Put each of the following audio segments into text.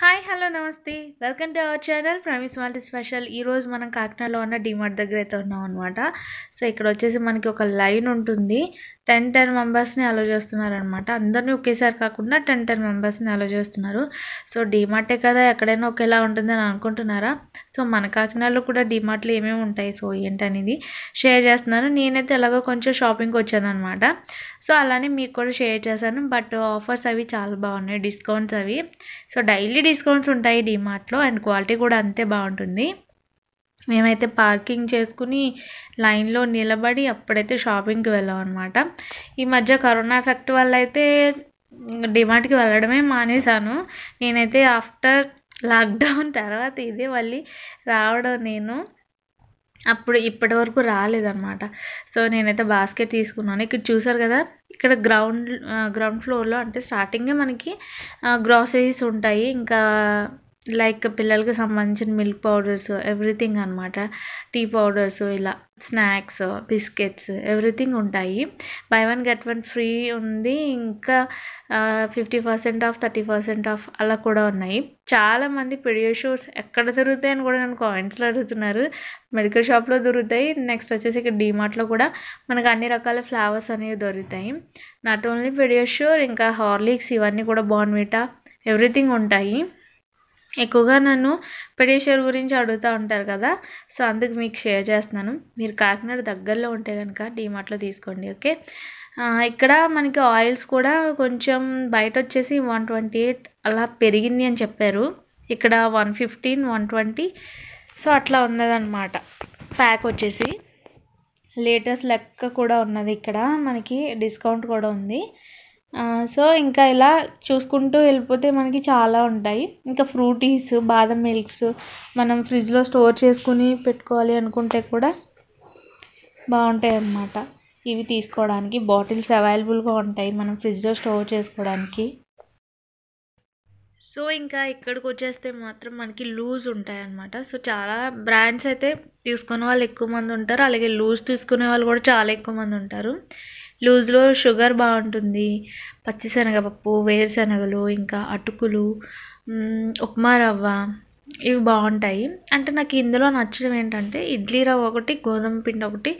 hi hello నమస్తే welcome to our channel ప్రమిస్ మాల్టీ స్పెషల్ ఈరోజు మనం కాకినాడలో ఉన్న డిమార్ట్ దగ్గర అయితే ఉన్నాం అనమాట సో ఇక్కడ వచ్చేసి మనకి ఒక లైన్ ఉంటుంది టెన్ టెన్ మెంబర్స్ని అలో చేస్తున్నారనమాట అందరినీ ఒకేసారి కాకుండా టెన్ టెన్ మెంబర్స్ని అలో చేస్తున్నారు సో డిమార్టే కదా ఎక్కడైనా ఒకేలా ఉంటుందని అనుకుంటున్నారా సో మన కాకినాడలో కూడా డిమార్ట్లు ఏమేమి ఉంటాయి సో ఏంటనేది షేర్ చేస్తున్నాను నేనైతే ఎలాగో కొంచెం షాపింగ్కి వచ్చాను అనమాట సో అలానే మీకు కూడా షేర్ చేశాను బట్ ఆఫర్స్ అవి చాలా బాగున్నాయి డిస్కౌంట్స్ అవి సో డైలీ డిస్కౌంట్స్ ఉంటాయి డిమార్ట్లో అండ్ క్వాలిటీ కూడా అంతే బాగుంటుంది మేమైతే పార్కింగ్ చేసుకుని లైన్లో నిలబడి అప్పుడైతే షాపింగ్కి వెళ్ళాం అనమాట ఈ మధ్య కరోనా ఎఫెక్ట్ వల్ల అయితే డిమార్ట్కి వెళ్ళడమే మానేశాను నేనైతే ఆఫ్టర్ లాక్డౌన్ తర్వాత ఇదే మళ్ళీ రావడం నేను అప్పుడు ఇప్పటి వరకు రాలేదన్నమాట సో నేనైతే బాస్కెట్ తీసుకున్నాను ఇక్కడ చూసారు కదా ఇక్కడ గ్రౌండ్ గ్రౌండ్ ఫ్లోర్లో అంటే స్టార్టింగే మనకి గ్రాసరీస్ ఉంటాయి ఇంకా లైక్ పిల్లలకి సంబంధించిన మిల్క్ పౌడర్స్ ఎవ్రీథింగ్ అనమాట టీ పౌడర్స్ ఇలా స్నాక్స్ బిస్కెట్స్ ఎవ్రీథింగ్ ఉంటాయి buy one get one free ఉంది ఇంకా fifty percent off thirty percent off అలా కూడా ఉన్నాయి చాలామంది పెడియో షూస్ ఎక్కడ దొరుకుతాయి అని కూడా నన్ను కామెంట్స్లో అడుగుతున్నారు మెడికల్ షాప్లో దొరుకుతాయి నెక్స్ట్ వచ్చేసి ఇక్కడ డీమార్ట్లో కూడా మనకు అన్ని రకాల ఫ్లేవర్స్ అనేవి దొరుకుతాయి నాట్ ఓన్లీ పెడియో షూర్ ఇంకా హార్లిక్స్ ఇవన్నీ కూడా బాన్విటా ఎవ్రీథింగ్ ఉంటాయి ఎక్కువగా నన్ను పెడేశ్వర్ గురించి అడుగుతూ ఉంటారు కదా సో అందుకు మీకు షేర్ చేస్తున్నాను మీరు కాకినాడ దగ్గరలో ఉంటే కనుక డీమార్ట్లో తీసుకోండి ఓకే ఇక్కడ మనకి ఆయిల్స్ కూడా కొంచెం బయట వచ్చేసి వన్ ట్వంటీ ఎయిట్ అలా పెరిగింది అని చెప్పారు ఇక్కడ one fifteen one twenty so అట్లా ఉన్నదన్నమాట ప్యాక్ వచ్చేసి లేటెస్ట్ లెక్క కూడా ఉన్నది ఇక్కడ మనకి డిస్కౌంట్ కూడా ఉంది సో ఇంకా ఇలా చూసుకుంటూ వెళ్ళిపోతే మనకి చాలా ఉంటాయి ఇంకా ఫ్రూటీస్ బాదం మిల్క్స్ మనం ఫ్రిడ్జ్లో స్టోర్ చేసుకుని పెట్టుకోవాలి అనుకుంటే కూడా బాగుంటాయి అన్నమాట ఇవి తీసుకోవడానికి బాటిల్స్ అవైలబుల్గా ఉంటాయి మనం ఫ్రిడ్జ్లో స్టోర్ చేసుకోవడానికి సో ఇంకా ఇక్కడికి వచ్చేస్తే మాత్రం మనకి లూజ్ ఉంటాయి అన్నమాట సో చాలా బ్రాండ్స్ అయితే తీసుకునే వాళ్ళు ఎక్కువ మంది ఉంటారు అలాగే లూజ్ తీసుకునే వాళ్ళు కూడా చాలా ఎక్కువ మంది ఉంటారు లూజ్లో షుగర్ బాగుంటుంది పచ్చిశనగపప్పు వేరుశనగలు ఇంకా అటుకులు ఉప్మా రవ్వ ఇవి బాగుంటాయి అంటే నాకు ఇందులో నచ్చడం ఏంటంటే ఇడ్లీ రవ్వ ఒకటి గోధుమ పిండి ఒకటి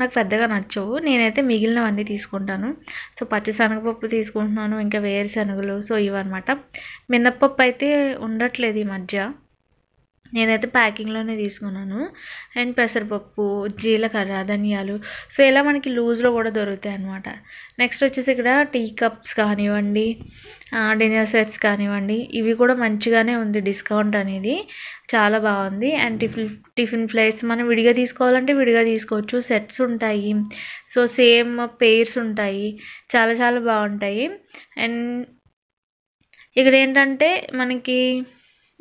నాకు పెద్దగా నచ్చవు నేనైతే మిగిలినవన్నీ తీసుకుంటాను సో పచ్చిశనగపప్పు తీసుకుంటున్నాను ఇంకా వేరుశనగలు సో ఇవన్నమాట మినప్పప్పు అయితే ఉండట్లేదు ఈ మధ్య నేనైతే ప్యాకింగ్లోనే తీసుకున్నాను అండ్ పెసరపప్పు జీలకర్ర ధనియాలు సో ఇలా మనకి లూజ్లో కూడా దొరుకుతాయి అనమాట నెక్స్ట్ వచ్చేసి ఇక్కడ టీ కప్స్ కానివ్వండి డిన్నర్ సెట్స్ కానివ్వండి ఇవి కూడా మంచిగానే ఉంది డిస్కౌంట్ అనేది చాలా బాగుంది అండ్ టిఫిన్ టిఫిన్ ప్లేట్స్ మనం విడిగా తీసుకోవాలంటే విడిగా తీసుకోవచ్చు సెట్స్ ఉంటాయి సో సేమ్ పేర్స్ ఉంటాయి చాలా చాలా బాగుంటాయి అండ్ ఇక్కడ ఏంటంటే మనకి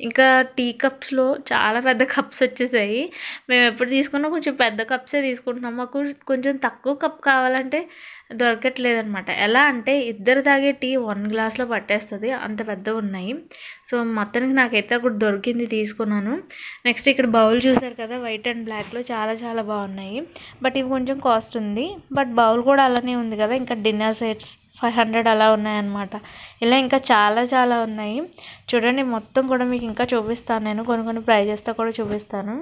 ఇంకా టీ కప్స్లో చాలా పెద్ద కప్స్ వచ్చేసాయి మేము ఎప్పుడు తీసుకున్నా కొంచెం పెద్ద కప్సే తీసుకుంటున్నాం మాకు కొంచెం తక్కువ కప్ కావాలంటే దొరకట్లేదు అనమాట ఎలా అంటే ఇద్దరు తాగే టీ వన్ గ్లాస్లో పట్టేస్తుంది అంత పెద్ద ఉన్నాయి సో మొత్తానికి నాకైతే అక్కడ దొరికింది తీసుకున్నాను నెక్స్ట్ ఇక్కడ బౌల్ చూసారు కదా వైట్ అండ్ బ్లాక్లో చాలా చాలా బాగున్నాయి బట్ ఇవి కొంచెం కాస్ట్ ఉంది బట్ బౌల్ కూడా అలానే ఉంది కదా ఇంకా డిన్నర్ సెట్స్ ఫైవ్ హండ్రెడ్ అలా ఉన్నాయన్నమాట ఇలా ఇంకా చాలా చాలా ఉన్నాయి చూడండి మొత్తం కూడా మీకు ఇంకా చూపిస్తాను నేను కొన్ని కొన్ని ప్రైజెస్తో కూడా చూపిస్తాను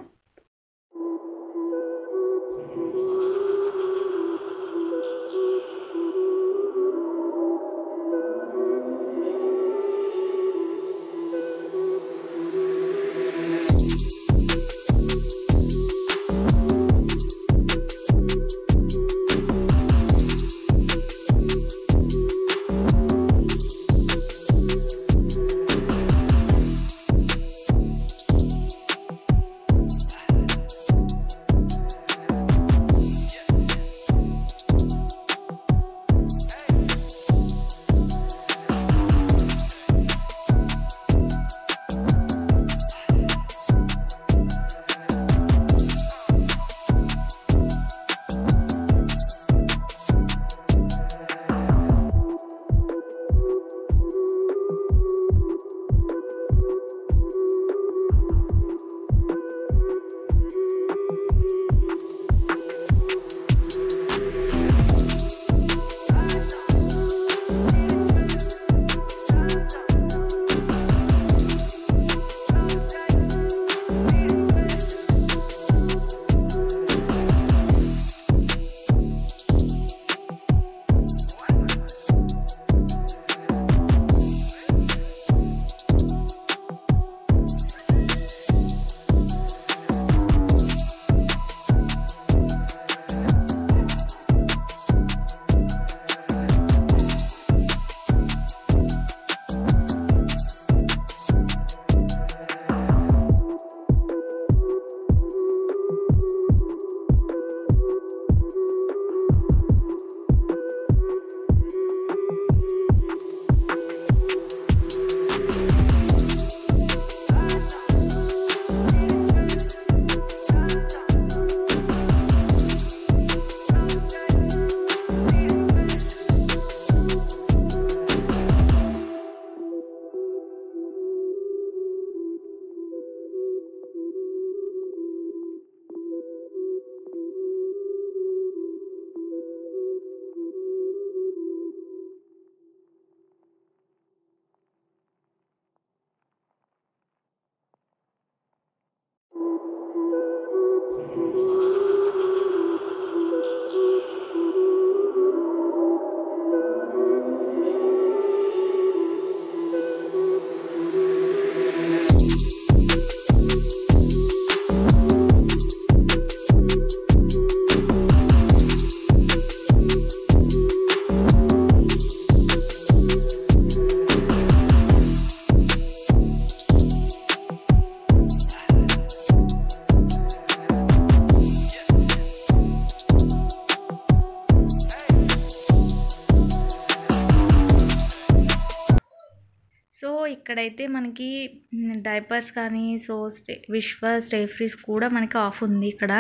డైపర్స్ కానీ సో స్టే విశ్వ స్టే ఫ్రీస్ కూడా మనకి ఆఫ్ ఉంది ఇక్కడ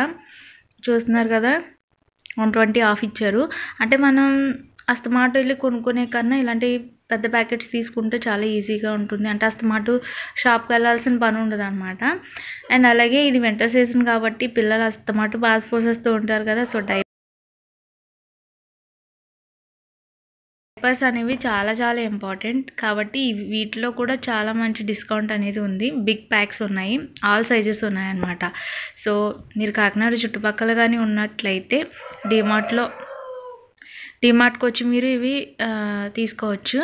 చూస్తున్నారు కదా వన్ ట్వంటీ ఆఫ్ ఇచ్చారు అంటే మనం అస్తమాటు వెళ్ళి కొనుక్కునే కన్నా ఇలాంటి పెద్ద ప్యాకెట్స్ తీసుకుంటే చాలా ఈజీగా ఉంటుంది అంటే అస్తమాటు షాప్కి వెళ్ళాల్సిన పని ఉండదు అనమాట అండ్ అలాగే ఇది వింటర్ సీజన్ కాబట్టి పిల్లలు అస్తమాటు బాగా పోసేస్తూ ఉంటారు కదా సో డై స్లిప్పర్స్ అనేవి చాలా చాలా ఇంపార్టెంట్ కాబట్టి వీటిలో కూడా చాలా మంచి డిస్కౌంట్ అనేది ఉంది బిగ్ ప్యాక్స్ ఉన్నాయి ఆల్ సైజెస్ ఉన్నాయన్నమాట సో మీరు కాకినాడ చుట్టుపక్కల కానీ ఉన్నట్లయితే డిమార్ట్లో డిమార్ట్కి వచ్చి మీరు ఇవి తీసుకోవచ్చు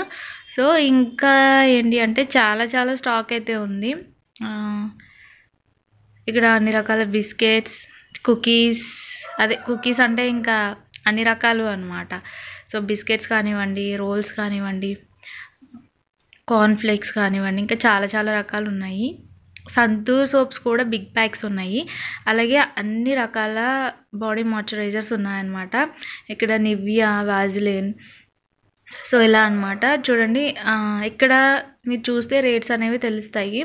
సో ఇంకా ఏంటి అంటే చాలా చాలా స్టాక్ అయితే ఉంది ఇక్కడ అన్ని రకాల బిస్కెట్స్ కుకీస్ అదే కుకీస్ అంటే ఇంకా అన్ని రకాలు అనమాట సో బిస్కెట్స్ కానివ్వండి రోల్స్ కానివ్వండి కార్న్ఫ్లేక్స్ కానివ్వండి ఇంకా చాలా చాలా రకాలు ఉన్నాయి సంతూర్ సోప్స్ కూడా బిగ్ ప్యాక్స్ ఉన్నాయి అలాగే అన్ని రకాల బాడీ మాయిశ్చరైజర్స్ ఉన్నాయన్నమాట ఇక్కడ నివ్యా వాజిలిన్ సో ఇలా అనమాట చూడండి ఇక్కడ మీరు చూస్తే రేట్స్ అనేవి తెలుస్తాయి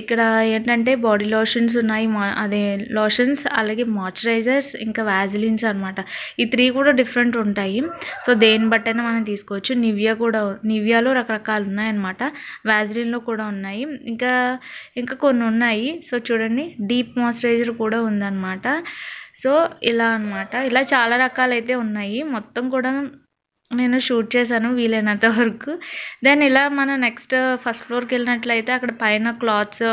ఇక్కడ ఏంటంటే బాడీ లోషన్స్ ఉన్నాయి అదే లోషన్స్ అలాగే మాయిశ్చరైజర్స్ ఇంకా వ్యాజిలిన్స్ అనమాట ఈ త్రీ కూడా డిఫరెంట్ ఉంటాయి సో దేని బట్టైనా మనం తీసుకోవచ్చు నివ్యా కూడా నివ్యాలో రకరకాలు ఉన్నాయన్నమాట వ్యాజిలిన్లో కూడా ఉన్నాయి ఇంకా ఇంకా కొన్ని ఉన్నాయి సో చూడండి డీప్ మాయిశ్చరైజర్ కూడా ఉందన్నమాట సో ఇలా అనమాట ఇలా చాలా రకాలైతే ఉన్నాయి మొత్తం కూడా నేను షూట్ చేశాను వీలైనంత వరకు దెన్ ఇలా మనం నెక్స్ట్ ఫస్ట్ ఫ్లోర్కి వెళ్ళినట్లయితే అక్కడ పైన clothes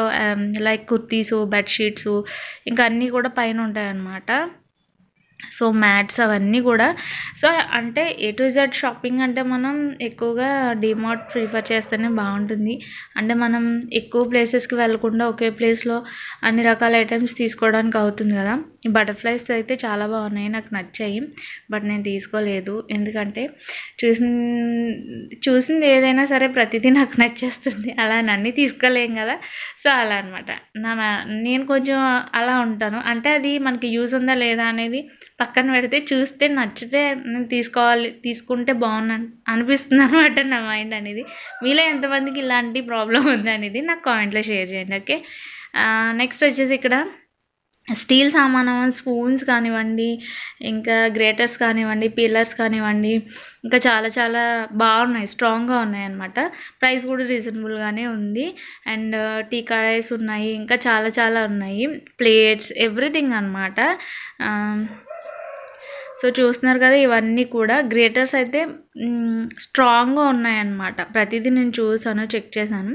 like um, kurtis bedsheets ఇంకా అన్నీ కూడా పైన ఉంటాయన్నమాట సో మ్యాట్స్ అవన్నీ కూడా సో అంటే ఏ టు జెడ్ షాపింగ్ అంటే మనం ఎక్కువగా డిమార్ట్ ప్రిఫర్ చేస్తేనే బాగుంటుంది అంటే మనం ఎక్కువ ప్లేసెస్కి వెళ్ళకుండా ఒకే ప్లేస్లో అన్ని రకాల ఐటమ్స్ తీసుకోవడానికి అవుతుంది కదా ఈ బటర్ఫ్లైస్ అయితే చాలా బాగున్నాయి నాకు నచ్చాయి బట్ నేను తీసుకోలేదు ఎందుకంటే చూసి చూసింది ఏదైనా సరే ప్రతిదీ నాకు నచ్చేస్తుంది అలా అన్నీ తీసుకోలేం కదా సో అలా అనమాట నా నేను కొంచెం అలా ఉంటాను అంటే అది మనకి యూజ్ ఉందా లేదా అనేది పక్కన పెడితే చూస్తే నచ్చితే నేను తీసుకోవాలి తీసుకుంటే బాగున్న అనిపిస్తుంది అనమాట నా మైండ్ అనేది మీలో ఎంతమందికి ఇలాంటి ప్రాబ్లం ఉందనేది నాకు కామెంట్లో షేర్ చేయండి ఓకే నెక్స్ట్ వచ్చేసి ఇక్కడ స్టీల్ సామాను స్పూన్స్ కానివ్వండి ఇంకా గ్రేటర్స్ కానివ్వండి పిల్లర్స్ కానివ్వండి ఇంకా చాలా చాలా బాగున్నాయి స్ట్రాంగ్గా ఉన్నాయి అనమాట ప్రైస్ కూడా రీజనబుల్గానే ఉంది అండ్ టీ కడాయిస్ ఉన్నాయి ఇంకా చాలా చాలా ఉన్నాయి ప్లేట్స్ ఎవ్రీథింగ్ అనమాట సో చూస్తున్నారు కదా ఇవన్నీ కూడా గ్రేటర్స్ అయితే స్ట్రాంగ్గా ఉన్నాయన్నమాట ప్రతిదీ నేను చూసాను చెక్ చేశాను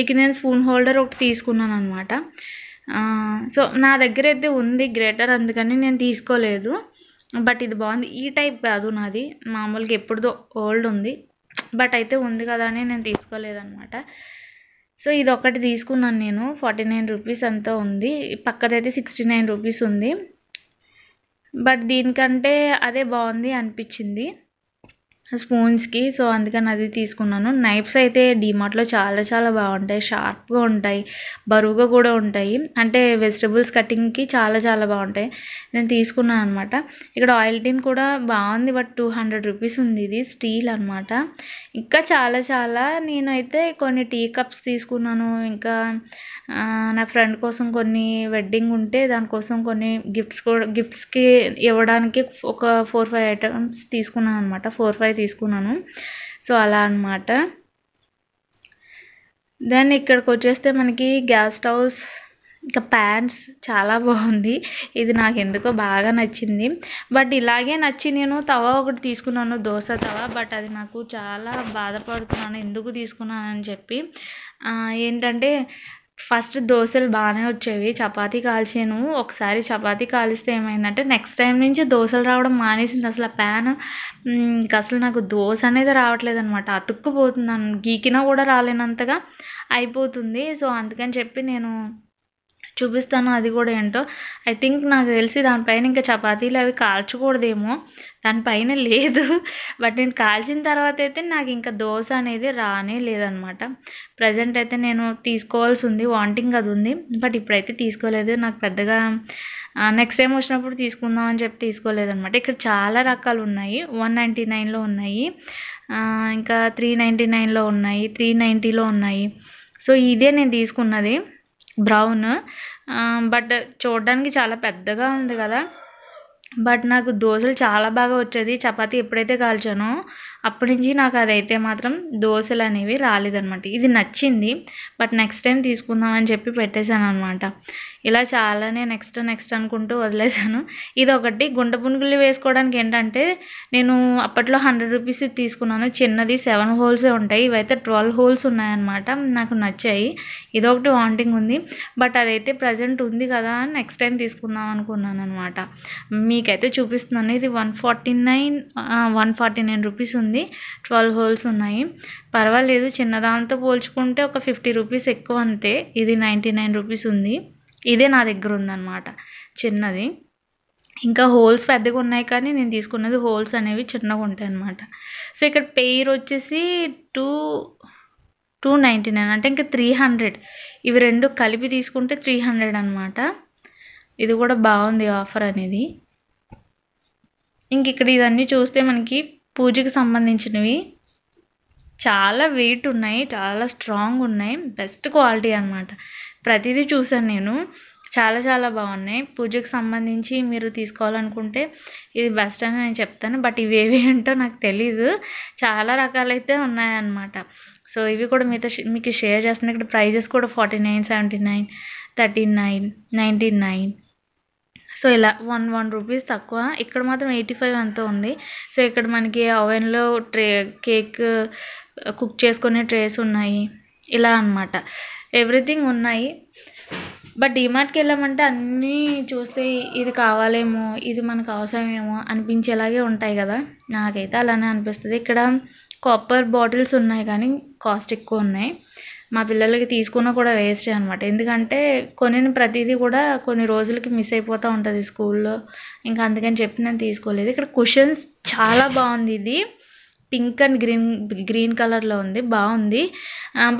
ఇక నేను స్పూన్ హోల్డర్ ఒకటి తీసుకున్నాను అనమాట సో నా దగ్గర అయితే ఉంది గ్రేటర్ అందుకని నేను తీసుకోలేదు బట్ ఇది బాగుంది ఈ టైప్ కాదు నాది మామూలుగా ఎప్పుడుదో ఓల్డ్ ఉంది బట్ అయితే ఉంది కదా అని నేను తీసుకోలేదన్నమాట సో ఇది ఒకటి తీసుకున్నాను నేను ఫార్టీ నైన్ రూపీస్ అంతా ఉంది పక్కదైతే సిక్స్టీ నైన్ రూపీస్ ఉంది బట్ దీనికంటే అదే బాగుంది అనిపించింది స్పూన్స్కి సో అందుకని అది తీసుకున్నాను నైఫ్స్ అయితే డిమార్ట్లో చాలా చాలా బాగుంటాయి షార్ప్గా ఉంటాయి బరువుగా కూడా ఉంటాయి అంటే వెజిటబుల్స్ కటింగ్కి చాలా చాలా బాగుంటాయి నేను తీసుకున్నాను అనమాట ఇక్కడ ఆయిల్ టిన్ కూడా బాగుంది బట్ టూ హండ్రెడ్ రూపీస్ ఉంది ఇది స్టీల్ అనమాట ఇంకా చాలా చాలా నేనైతే కొన్ని టీ కప్స్ తీసుకున్నాను ఇంకా నా ఫ్రెండ్ కోసం కొన్ని వెడ్డింగ్ ఉంటే దానికోసం కొన్ని గిఫ్ట్స్ కూడా గిఫ్ట్స్కి ఇవ్వడానికి ఒక ఫోర్ ఫైవ్ ఐటమ్స్ తీసుకున్నాను అనమాట ఫోర్ ఫైవ్ తీసుకున్నాను సో అలా అనమాట దెన్ ఇక్కడికి వచ్చేస్తే మనకి గ్యాస్ స్టవ్స్ ఇంకా ప్యాన్స్ చాలా బాగుంది ఇది నాకు ఎందుకో బాగా నచ్చింది బట్ ఇలాగే నచ్చి నేను తవా ఒకటి తీసుకున్నాను దోశ తవా బట్ అది నాకు చాలా బాధపడుతున్నాను ఎందుకు తీసుకున్నానని చెప్పి ఏంటంటే ఫస్ట్ దోశలు బాగానే వచ్చేవి చపాతీ కాల్చాను ఒకసారి చపాతీ కాలిస్తే ఏమైందంటే నెక్స్ట్ టైం నుంచి దోశలు రావడం మానేసింది అసలు ఆ ప్యాన్ ఇంకా అసలు నాకు దోశ అనేది రావట్లేదు అనమాట అతుక్కుపోతున్నాను గీకినా కూడా రాలేనంతగా అయిపోతుంది సో అందుకని చెప్పి నేను చూపిస్తాను అది కూడా ఏంటో ఐ థింక్ నాకు తెలిసి దానిపైన ఇంకా చపాతీలు అవి కాల్చకూడదేమో దానిపైన లేదు బట్ నేను కాల్చిన తర్వాత అయితే నాకు ఇంకా దోశ అనేది రానే లేదనమాట ప్రజెంట్ అయితే నేను తీసుకోవాల్సి ఉంది వాంటింగ్ అది ఉంది బట్ ఇప్పుడైతే తీసుకోలేదు నాకు పెద్దగా నెక్స్ట్ టైం వచ్చినప్పుడు తీసుకుందాం అని చెప్పి తీసుకోలేదనమాట ఇక్కడ చాలా రకాలు ఉన్నాయి వన్ నైంటీ నైన్లో ఉన్నాయి ఇంకా త్రీ నైంటీ నైన్లో ఉన్నాయి త్రీ నైంటీలో ఉన్నాయి సో ఇదే నేను తీసుకున్నది బ్రౌన్ బట్ చూడడానికి చాలా పెద్దగా ఉంది కదా బట్ నాకు దోశలు చాలా బాగా వచ్చేది చపాతీ ఎప్పుడైతే కాల్చానో అప్పటి నుంచి నాకు అదైతే మాత్రం దోశలు అనేవి రాలేదనమాట ఇది నచ్చింది బట్ నెక్స్ట్ టైం తీసుకుందామని చెప్పి పెట్టేశాను అనమాట ఇలా చాలానే నెక్స్ట్ నెక్స్ట్ అనుకుంటూ వదిలేశాను ఇది ఒకటి గుండ పునుగులు వేసుకోవడానికి ఏంటంటే నేను అప్పట్లో హండ్రెడ్ రూపీస్ తీసుకున్నాను చిన్నది సెవెన్ హోల్సే ఉంటాయి ఇవైతే ట్వెల్వ్ హోల్స్ ఉన్నాయన్నమాట నాకు నచ్చాయి ఇదొకటి వాంటింగ్ ఉంది బట్ అదైతే ప్రజెంట్ ఉంది కదా అని నెక్స్ట్ టైం తీసుకుందాం అనుకున్నాను అనమాట మీకైతే చూపిస్తున్నాను ఇది one forty nine one forty nine rupees ఉంది ఉంది ట్వెల్వ్ హోల్స్ ఉన్నాయి పర్వాలేదు చిన్నదాంతో పోల్చుకుంటే ఒక ఫిఫ్టీ రూపీస్ ఎక్కువ అంతే ఇది నైంటీ నైన్ రూపీస్ ఉంది ఇదే నా దగ్గర ఉందన్నమాట చిన్నది ఇంకా హోల్స్ పెద్దగా ఉన్నాయి కానీ నేను తీసుకున్నది హోల్స్ అనేవి చిన్నగా ఉంటాయి అన్నమాట సో ఇక్కడ పెయిర్ వచ్చేసి టూ టూ నైంటీ నైన్ అంటే ఇంకా త్రీ హండ్రెడ్ ఇవి రెండు కలిపి తీసుకుంటే త్రీ హండ్రెడ్ అనమాట ఇది కూడా బాగుంది ఆఫర్ అనేది ఇంక ఇక్కడ ఇదన్నీ చూస్తే మనకి పూజకి సంబంధించినవి చాలా వెయిట్ ఉన్నాయి చాలా స్ట్రాంగ్ ఉన్నాయి బెస్ట్ క్వాలిటీ అనమాట ప్రతిదీ చూసాను నేను చాలా చాలా బాగున్నాయి పూజకు సంబంధించి మీరు తీసుకోవాలనుకుంటే ఇది బెస్ట్ అని నేను చెప్తాను బట్ ఇవేవి ఏంటో నాకు తెలీదు చాలా రకాలైతే ఉన్నాయన్నమాట సో ఇవి కూడా మీతో మీకు షేర్ చేస్తున్నాయి ఇక్కడ ప్రైజెస్ కూడా forty nine seventy nine thirty nine ninety nine so ఇలా వన్ వన్ రూపీస్ తక్కువ ఇక్కడ మాత్రం ఎయిటీ ఫైవ్ అంతా ఉంది సో ఇక్కడ మనకి ఓవెన్లో ట్రే కేక్ కుక్ చేసుకునే ట్రేస్ ఉన్నాయి ఇలా అనమాట ఎవ్రీథింగ్ ఉన్నాయి బట్ డిమార్ట్కి వెళ్ళామంటే అన్నీ చూస్తే ఇది కావాలేమో ఇది మనకు అవసరమేమో అనిపించేలాగే ఉంటాయి కదా నాకైతే అలానే అనిపిస్తుంది ఇక్కడ కాపర్ బాటిల్స్ ఉన్నాయి కానీ కాస్ట్ ఎక్కువ ఉన్నాయి మా పిల్లలకి తీసుకున్నా కూడా వేస్ట్ అనమాట ఎందుకంటే కొనిన ప్రతిదీ కూడా కొన్ని రోజులకి మిస్ అయిపోతూ ఉంటుంది స్కూల్లో ఇంకా అందుకని చెప్పి నేను తీసుకోలేదు ఇక్కడ కుషన్స్ చాలా బాగుంది ఇది పింక్ అండ్ గ్రీన్ గ్రీన్ కలర్లో ఉంది బాగుంది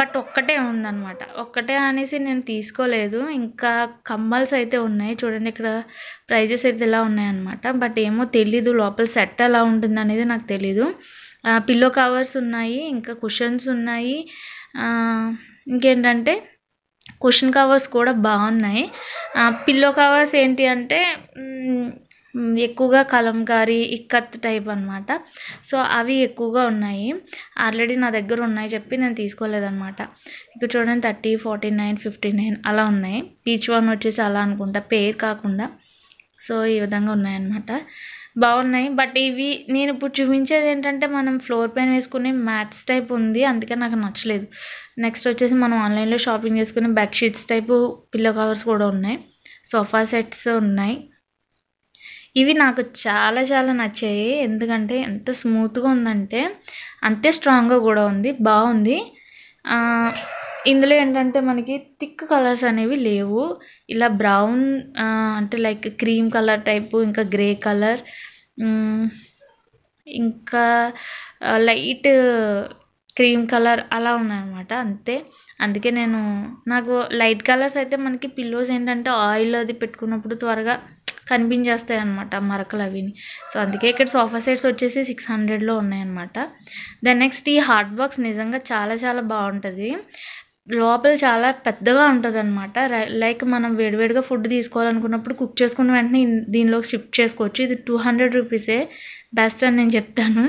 బట్ ఒక్కటే ఉందన్నమాట ఒక్కటే అనేసి నేను తీసుకోలేదు ఇంకా కమ్మల్స్ అయితే ఉన్నాయి చూడండి ఇక్కడ ప్రైజెస్ అయితే ఇలా ఉన్నాయన్నమాట బట్ ఏమో తెలీదు లోపల సెట్ ఎలా ఉంటుంది అనేది నాకు తెలీదు పిల్లో కవర్స్ ఉన్నాయి ఇంకా కుషన్స్ ఉన్నాయి ఇంకేంటంటే కుషన్ కవర్స్ కూడా బాగున్నాయి పిల్లో కవర్స్ ఏంటి అంటే ఎక్కువగా కలంకారీ ఇక్కత్ టైప్ అనమాట సో అవి ఎక్కువగా ఉన్నాయి ఆల్రెడీ నా దగ్గర ఉన్నాయి చెప్పి నేను తీసుకోలేదనమాట ఇక్కడ చూడండి thirty forty nine fifty nine అలా ఉన్నాయి పీచ్ వన్ వచ్చేసి అలా అనుకుంటా పేర్ కాకుండా సో ఈ విధంగా ఉన్నాయన్నమాట బాగున్నాయి బట్ ఇవి నేను ఇప్పుడు చూపించేది ఏంటంటే మనం ఫ్లోర్ పైన వేసుకునే మ్యాట్స్ టైప్ ఉంది అందుకే నాకు నచ్చలేదు నెక్స్ట్ వచ్చేసి మనం ఆన్లైన్లో షాపింగ్ చేసుకునే బెడ్షీట్స్ టైపు పిల్లో కవర్స్ కూడా ఉన్నాయి సోఫా సెట్స్ ఉన్నాయి ఇవి నాకు చాలా చాలా నచ్చాయి ఎందుకంటే ఎంత స్మూత్గా ఉందంటే అంతే స్ట్రాంగ్గా కూడా ఉంది బాగుంది ఇందులో ఏంటంటే మనకి థిక్ కలర్స్ అనేవి లేవు ఇలా బ్రౌన్ అంటే లైక్ క్రీమ్ కలర్ టైపు ఇంకా గ్రే కలర్ ఇంకా లైట్ క్రీమ్ కలర్ అలా ఉన్నాయన్నమాట అంతే అందుకే నేను నాకు లైట్ కలర్స్ అయితే మనకి పిల్లోస్ ఏంటంటే ఆయిల్ అది పెట్టుకున్నప్పుడు త్వరగా కనిపించేస్తాయి అనమాట మరకలు అవిని సో అందుకే ఇక్కడ సోఫా సెట్స్ వచ్చేసి సిక్స్ హండ్రెడ్లో ఉన్నాయన్నమాట దెన్ నెక్స్ట్ ఈ హార్ట్ బాక్స్ నిజంగా చాలా చాలా బాగుంటుంది లోపల చాలా పెద్దగా ఉంటుంది అనమాట లైక్ మనం వేడివేడిగా ఫుడ్ తీసుకోవాలనుకున్నప్పుడు కుక్ చేసుకున్న వెంటనే దీనిలోకి షిఫ్ట్ చేసుకోవచ్చు ఇది టూ హండ్రెడ్ రూపీసే బెస్ట్ అని నేను చెప్తాను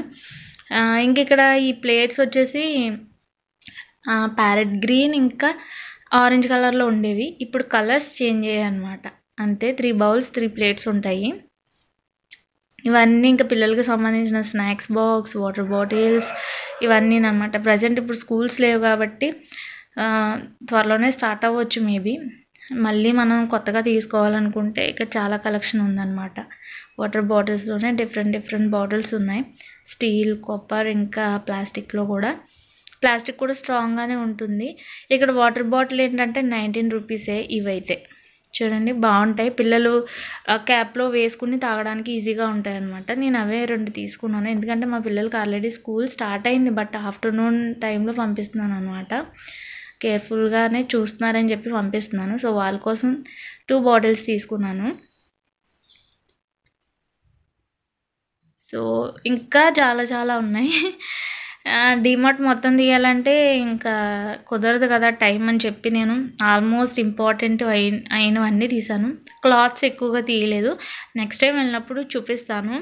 ఇంక ఇక్కడ ఈ ప్లేట్స్ వచ్చేసి ప్యారెట్ గ్రీన్ ఇంకా ఆరెంజ్ కలర్లో ఉండేవి ఇప్పుడు కలర్స్ చేంజ్ అయ్యాయి అనమాట అంటే త్రీ బౌల్స్ త్రీ ప్లేట్స్ ఉంటాయి ఇవన్నీ ఇంకా పిల్లలకు సంబంధించిన స్నాక్స్ బాక్స్ వాటర్ బాటిల్స్ ఇవన్నీ అనమాట ప్రజెంట్ ఇప్పుడు స్కూల్స్ లేవు కాబట్టి త్వరలోనే స్టార్ట్ అవ్వచ్చు మేబీ మళ్ళీ మనం కొత్తగా తీసుకోవాలనుకుంటే ఇక్కడ చాలా కలెక్షన్ ఉందన్నమాట వాటర్ బాటిల్స్లోనే డిఫరెంట్ డిఫరెంట్ బాటిల్స్ ఉన్నాయి స్టీల్ కొప్పర్ ఇంకా ప్లాస్టిక్లో కూడా ప్లాస్టిక్ కూడా స్ట్రాంగ్గానే ఉంటుంది ఇక్కడ వాటర్ బాటిల్ ఏంటంటే నైన్టీన్ రూపీసే ఇవైతే చూడండి బాగుంటాయి పిల్లలు క్యాప్లో వేసుకుని తాగడానికి ఈజీగా ఉంటాయి అనమాట నేను అవే రెండు తీసుకున్నాను ఎందుకంటే మా పిల్లలకి ఆల్రెడీ స్కూల్ స్టార్ట్ అయింది బట్ ఆఫ్టర్నూన్ టైంలో పంపిస్తున్నాను అనమాట కేర్ఫుల్గానే చూస్తున్నారని చెప్పి పంపిస్తున్నాను సో వాళ్ళ కోసం టూ బాటిల్స్ తీసుకున్నాను సో ఇంకా చాలా చాలా ఉన్నాయి డీమార్ట్ మొత్తం తీయాలంటే ఇంకా కుదరదు కదా టైం అని చెప్పి నేను ఆల్మోస్ట్ ఇంపార్టెంట్ అయి అయినవన్నీ తీశాను క్లాత్స్ ఎక్కువగా తీయలేదు నెక్స్ట్ టైం వెళ్ళినప్పుడు చూపిస్తాను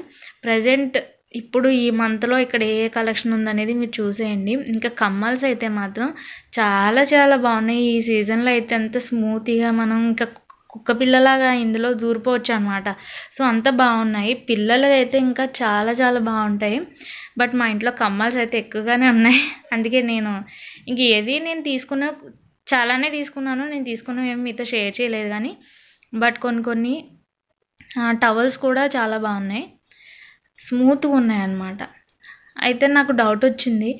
ప్రజెంట్ ఇప్పుడు ఈ మంత్లో ఇక్కడ ఏ కలెక్షన్ ఉందనేది మీరు చూసేయండి ఇంకా కమ్మల్స్ అయితే మాత్రం చాలా చాలా బాగున్నాయి ఈ సీజన్లో అయితే అంత స్మూత్గా మనం ఇంకా కుక్క పిల్లలాగా ఇందులో దూరిపోవచ్చు అనమాట సో అంత బాగున్నాయి పిల్లలు అయితే ఇంకా చాలా చాలా బాగుంటాయి బట్ మా ఇంట్లో కమ్మల్స్ అయితే ఎక్కువగానే ఉన్నాయి అందుకే నేను ఇంక ఏది నేను తీసుకున్న చాలానే తీసుకున్నాను నేను తీసుకున్న ఏమి మీతో షేర్ చేయలేదు కానీ బట్ కొన్ని కొన్ని టవల్స్ కూడా చాలా బాగున్నాయి స్మూత్గా ఉన్నాయి అన్నమాట అయితే నాకు డౌట్ వచ్చింది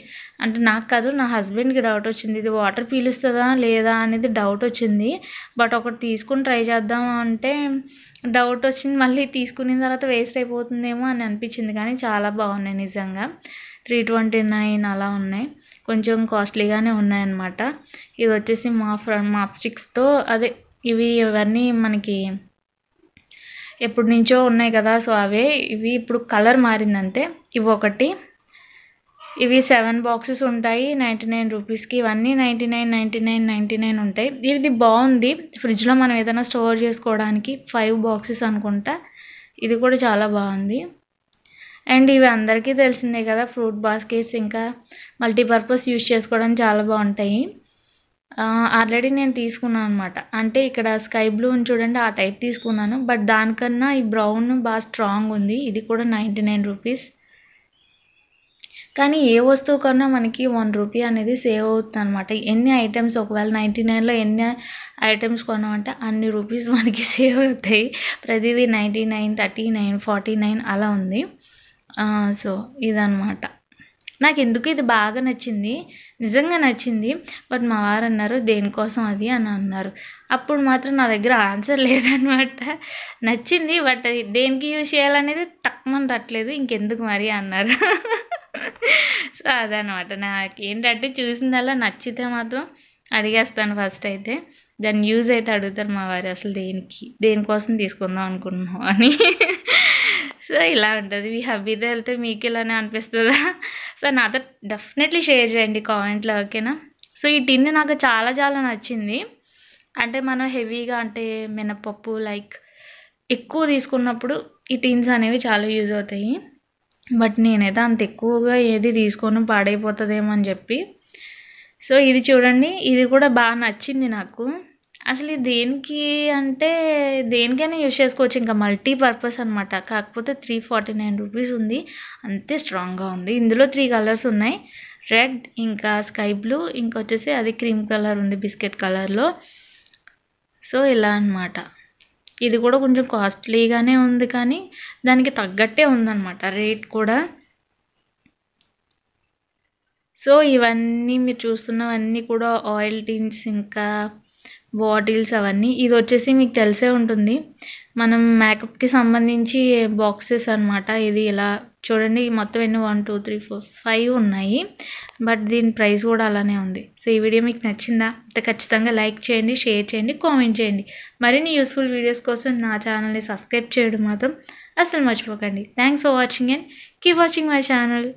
అంటే నాకు కాదు నా హస్బెండ్కి డౌట్ వచ్చింది ఇది వాటర్ పీలుస్తుందా లేదా అనేది డౌట్ వచ్చింది బట్ ఒకటి తీసుకుని ట్రై చేద్దాం అంటే డౌట్ వచ్చింది మళ్ళీ తీసుకున్న తర్వాత వేస్ట్ అయిపోతుందేమో అని అనిపించింది కానీ చాలా బాగున్నాయి నిజంగా త్రీ ట్వంటీ నైన్ అలా ఉన్నాయి కొంచెం కాస్ట్లీగానే ఉన్నాయన్నమాట ఇది వచ్చేసి మా ఫ్రెండ్ మాప్ స్టిక్స్తో అదే ఇవి ఇవన్నీ మనకి ఎప్పటి నుంచో ఉన్నాయి కదా సో అవే ఇవి ఇప్పుడు కలర్ మారిందంతే ఇవి ఒకటి ఇవి సెవెన్ బాక్సెస్ ఉంటాయి నైంటీ నైన్ రూపీస్కి ఇవన్నీ ninety nine ninety nine ninety nine ఉంటాయి ఇది బాగుంది ఫ్రిడ్జ్లో మనం ఏదైనా స్టోర్ చేసుకోవడానికి ఫైవ్ బాక్సెస్ అనుకుంటా ఇది కూడా చాలా బాగుంది అండ్ ఇవి అందరికీ తెలిసిందే కదా ఫ్రూట్ బాస్కెట్స్ ఇంకా మల్టీపర్పస్ యూజ్ చేసుకోవడానికి చాలా బాగుంటాయి ఆల్రెడీ నేను తీసుకున్నాను అనమాట అంటే ఇక్కడ స్కై బ్లూ చూడండి ఆ టైప్ తీసుకున్నాను బట్ దానికన్నా ఈ బ్రౌన్ బాగా స్ట్రాంగ్ ఉంది ఇది కూడా నైంటీ నైన్ రూపీస్ కానీ ఏ వస్తువు కన్నా మనకి వన్ రూపీ అనేది సేవ్ అవుతుంది అనమాట ఎన్ని ఐటమ్స్ ఒకవేళ నైంటీ నైన్లో ఎన్ని ఐటమ్స్ కొన్నామంటే అన్ని రూపీస్ మనకి సేవ్ అవుతాయి ప్రతిదీ ninety nine thirty nine forty nine అలా ఉంది సో ఇదనమాట నాకు ఎందుకు ఇది బాగా నచ్చింది నిజంగా నచ్చింది బట్ మా వారు అన్నారు దేనికోసం అది అని అన్నారు అప్పుడు మాత్రం నా దగ్గర ఆన్సర్ లేదనమాట నచ్చింది బట్ దేనికి యూజ్ చేయాలనేది తక్కువ తట్టలేదు ఇంకెందుకు మరి అన్నారు సో అదనమాట నాకు ఏంటంటే చూసిందల్లా నచ్చితే మాత్రం అడిగేస్తాను ఫస్ట్ అయితే దాన్ని యూజ్ అయితే అడుగుతారు మా వారు అసలు దేనికి దేనికోసం తీసుకుందాం అనుకుంటున్నాం అని సో ఇలా ఉంటుంది మీ హబ్బీతో వెళ్తే మీకు ఇలానే అనిపిస్తుందా సో నాతో డెఫినెట్లీ షేర్ చేయండి కామెంట్లో ఓకేనా సో ఈ టిన్ నాకు చాలా చాలా నచ్చింది అంటే మనం హెవీగా అంటే మినపప్పు లైక్ ఎక్కువ తీసుకున్నప్పుడు ఈ టిన్స్ అనేవి చాలా యూజ్ అవుతాయి బట్ నేనైతే అంత ఎక్కువగా ఏది తీసుకొని పాడైపోతుందేమో అని చెప్పి సో ఇది చూడండి ఇది కూడా బాగా నచ్చింది నాకు అసలు దేనికి అంటే దేనికైనా యూజ్ చేసుకోవచ్చు ఇంకా మల్టీపర్పస్ అనమాట కాకపోతే త్రీ ఫార్టీ నైన్ రూపీస్ ఉంది అంతే స్ట్రాంగ్గా ఉంది ఇందులో త్రీ కలర్స్ ఉన్నాయి రెడ్ ఇంకా స్కై బ్లూ ఇంకొచ్చేసి అది క్రీమ్ కలర్ ఉంది బిస్కెట్ కలర్లో సో ఇలా అనమాట ఇది కూడా కొంచెం కాస్ట్లీగానే ఉంది కానీ దానికి తగ్గట్టే ఉందన్నమాట రేట్ కూడా సో ఇవన్నీ మీరు చూస్తున్నవన్నీ కూడా ఆయిల్ టీన్స్ ఇంకా బాటిల్స్ అవన్నీ ఇది వచ్చేసి మీకు తెలిసే ఉంటుంది మనం మేకప్కి సంబంధించి బాక్సెస్ అనమాట ఇది ఇలా చూడండి మొత్తం ఎన్ని one two three four five ఉన్నాయి బట్ దీని ప్రైస్ కూడా అలానే ఉంది సో ఈ వీడియో మీకు నచ్చిందా అయితే ఖచ్చితంగా లైక్ చేయండి షేర్ చేయండి కామెంట్ చేయండి మరిన్ని యూస్ఫుల్ వీడియోస్ కోసం నా ఛానల్ని సబ్స్క్రైబ్ చేయడం మాత్రం అసలు మర్చిపోకండి thanks for watching and keep watching my channel